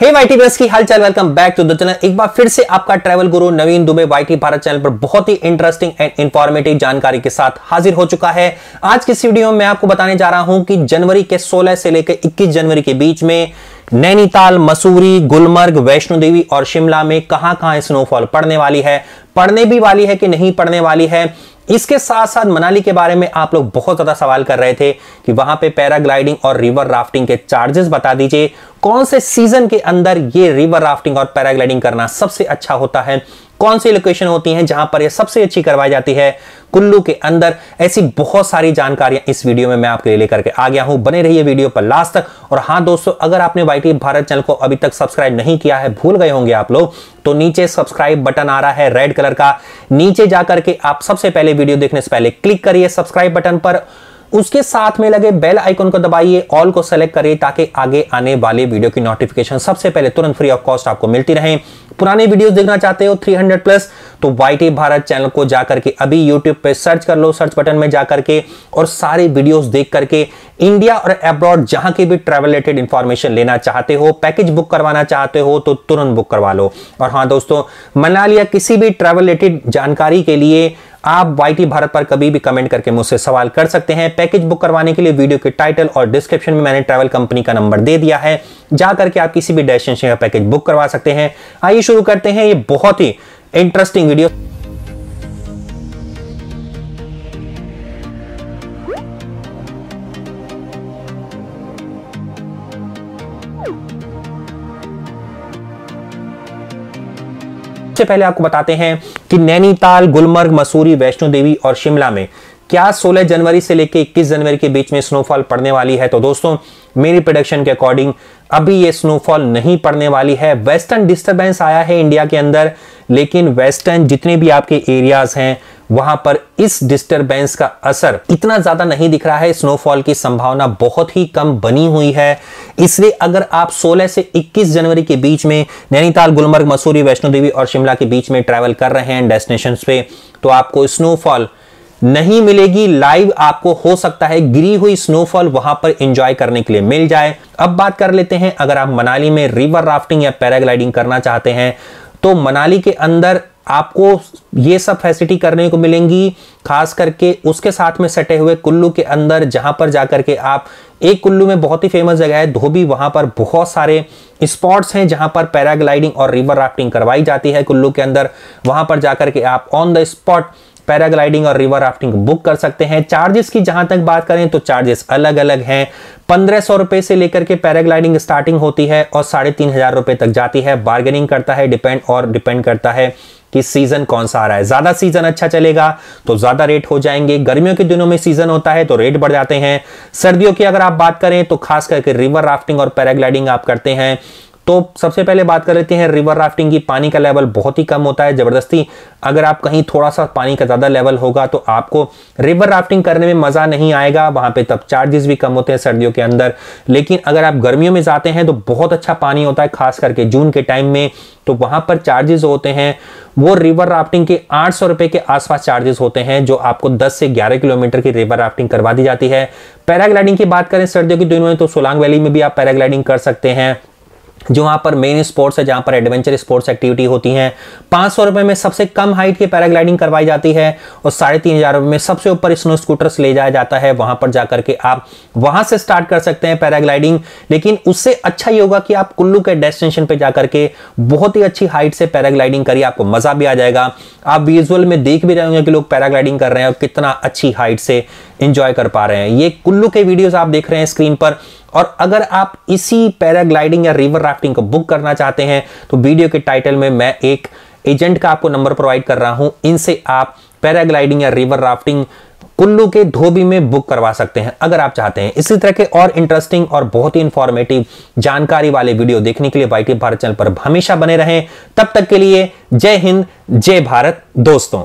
हे YT plus की हालचाल welcome back to the channel एक बार फिर से आपका travel guru Naveen Dubey YT Bharat channel पर बहुत ही इंटरेस्टिंग एंड इंफॉर्मेटिव जानकारी के साथ हाजिर हो चुका है आज की वीडियो में मैं आपको बताने जा रहा हूं कि जनवरी के 16 से लेकर 21 जनवरी के बीच में नैनीताल मसूरी गुलमर्ग वैष्णो देवी और शिमला में कहां कहां स्नोफॉल पड़ने वाली है पड़ने भी वाली है कि नहीं पड़ने वाली है इसके साथ साथ मनाली के बारे में आप लोग बहुत ज़्यादा सवाल कर रहे थे कि वहां पे पैराग्लाइडिंग और रिवर राफ्टिंग के चार्जेस बता दीजिए कौन से सीजन के अंदर ये रिवर राफ्टिंग और पैराग्लाइडिंग करना सबसे अच्छा होता है कौन सी लोकेशन होती हैं जहां पर ये सबसे अच्छी करवाई जाती है कुल्लू के अंदर ऐसी बहुत सारी जानकारियां इस वीडियो में मैं आपके लिए लेकर के आ गया हूं बने रहिए वीडियो पर लास्ट तक और हां दोस्तों अगर आपने वाई भारत चैनल को अभी तक सब्सक्राइब नहीं किया है भूल गए होंगे आप लोग तो नीचे सब्सक्राइब बटन आ रहा है रेड कलर का नीचे जाकर के आप सबसे पहले वीडियो देखने से पहले क्लिक करिए सब्सक्राइब बटन पर उसके साथ में लगे बेल आइकन को दबाइए ऑल को सेलेक्ट करिए ताकि आगे आने वाले वीडियो की नोटिफिकेशन सबसे पहले तुरंत फ्री ऑफ कॉस्ट आपको मिलती रहे पुराने वीडियोस देखना चाहते हो 300 प्लस तो वाई भारत चैनल को जाकर के अभी यूट्यूब पे सर्च कर लो सर्च बटन में जाकर के और सारे वीडियोस देख करके इंडिया और अब्रॉड जहां की भी ट्रेवल रिलेटेड इंफॉर्मेशन लेना चाहते हो पैकेज बुक करवाना चाहते हो तो तुरंत बुक करवा लो और हाँ दोस्तों मनाली या किसी भी ट्रेवल रिलेटेड जानकारी के लिए आप वाई भारत पर कभी भी कमेंट करके मुझसे सवाल कर सकते हैं पैकेज बुक करवाने के लिए वीडियो के टाइटल और डिस्क्रिप्शन में मैंने ट्रैवल कंपनी का नंबर दे दिया है जाकर के आप किसी भी डेस्टिनेशन का पैकेज बुक करवा सकते हैं आइए शुरू करते हैं ये बहुत ही इंटरेस्टिंग वीडियो सबसे पहले आपको बताते हैं कि नैनीताल गुलमर्ग मसूरी वैष्णो देवी और शिमला में क्या 16 जनवरी से लेकर 21 जनवरी के बीच में स्नोफॉल पड़ने वाली है तो दोस्तों मेरी प्रोडक्शन के अकॉर्डिंग अभी ये स्नोफॉल नहीं पड़ने वाली है वेस्टर्न डिस्टर्बेंस आया है इंडिया के अंदर लेकिन वेस्टर्न जितने भी आपके एरियाज हैं वहां पर इस डिस्टरबेंस का असर इतना ज्यादा नहीं दिख रहा है स्नोफॉल की संभावना बहुत ही कम बनी हुई है इसलिए अगर आप 16 से 21 जनवरी के बीच में नैनीताल गुलमर्ग मसूरी वैष्णो देवी और शिमला के बीच में ट्रैवल कर रहे हैं डेस्टिनेशन पे तो आपको स्नोफॉल नहीं मिलेगी लाइव आपको हो सकता है गिरी हुई स्नोफॉल वहां पर एंजॉय करने के लिए मिल जाए अब बात कर लेते हैं अगर आप मनाली में रिवर राफ्टिंग या पैराग्लाइडिंग करना चाहते हैं तो मनाली के अंदर आपको ये सब फैसिलिटी करने को मिलेंगी खास करके उसके साथ में सटे हुए कुल्लू के अंदर जहां पर जाकर के आप एक कुल्लू में बहुत ही फेमस जगह है धोबी वहां पर बहुत सारे स्पॉट्स हैं जहां पर पैराग्लाइडिंग और रिवर राफ्टिंग करवाई जाती है कुल्लू के अंदर वहां पर जाकर के आप ऑन द स्पॉट पैराग्लाइडिंग और रिवर राफ्टिंग बुक कर सकते हैं चार्जेस की जहां तक बात करें तो चार्जेस अलग अलग हैं पंद्रह सौ रुपये से लेकर के पैराग्लाइडिंग स्टार्टिंग होती है और साढ़े तीन हजार रुपये तक जाती है बार्गेनिंग करता है डिपेंड और डिपेंड करता है कि सीजन कौन सा आ रहा है ज्यादा सीजन अच्छा चलेगा तो ज्यादा रेट हो जाएंगे गर्मियों के दिनों में सीजन होता है तो रेट बढ़ जाते हैं सर्दियों की अगर आप बात करें तो खास करके रिवर राफ्टिंग और पैराग्लाइडिंग आप करते हैं तो सबसे पहले बात कर लेते हैं रिवर राफ्टिंग की पानी का लेवल बहुत ही कम होता है ज़बरदस्ती अगर आप कहीं थोड़ा सा पानी का ज़्यादा लेवल होगा तो आपको रिवर राफ्टिंग करने में मज़ा नहीं आएगा वहाँ पे तब चार्जेस भी कम होते हैं सर्दियों के अंदर लेकिन अगर आप गर्मियों में जाते हैं तो बहुत अच्छा पानी होता है खास करके जून के टाइम में तो वहाँ पर चार्जेस होते हैं वो रिवर राफ्टिंग के आठ सौ के आसपास चार्जेस होते हैं जो आपको 10 से 11 किलोमीटर की रिवर राफ्टिंग करवा दी जाती है पैराग्लाइडिंग की बात करें सर्दियों के दिनों में तो सोलांग वैली में भी आप पैराग्लाइडिंग कर सकते हैं जो वहाँ पर मेन स्पोर्ट्स है जहाँ पर एडवेंचर स्पोर्ट्स एक्टिविटी होती हैं पाँच सौ रुपये में सबसे कम हाइट की पैराग्लाइडिंग करवाई जाती है और साढ़े तीन हज़ार रुपये में सबसे ऊपर स्नो स्कूटर्स ले जाया जाता है वहाँ पर जाकर के आप वहाँ से स्टार्ट कर सकते हैं पैराग्लाइडिंग लेकिन उससे अच्छा ये होगा कि आप कुल्लू के डेस्टिनेशन पर जाकर के बहुत ही अच्छी हाइट से पैराग्लाइडिंग करिए आपको मज़ा भी आ जाएगा आप विजुअल में देख भी रहे होंगे कि लोग पैराग्लाइडिंग कर रहे हैं और कितना अच्छी हाइट से इंजॉय कर पा रहे हैं ये कुल्लू के वीडियोज आप देख रहे हैं स्क्रीन पर और अगर आप इसी पैराग्लाइडिंग या रिवर राफ्टिंग को बुक करना चाहते हैं तो वीडियो के टाइटल में मैं एक एजेंट का आपको नंबर प्रोवाइड कर रहा हूं इनसे आप पैराग्लाइडिंग या रिवर राफ्टिंग कुल्लू के धोबी में बुक करवा सकते हैं अगर आप चाहते हैं इसी तरह के और इंटरेस्टिंग और बहुत ही इंफॉर्मेटिव जानकारी वाले वीडियो देखने के लिए वाई भारत चैनल पर हमेशा बने रहें तब तक के लिए जय हिंद जय भारत दोस्तों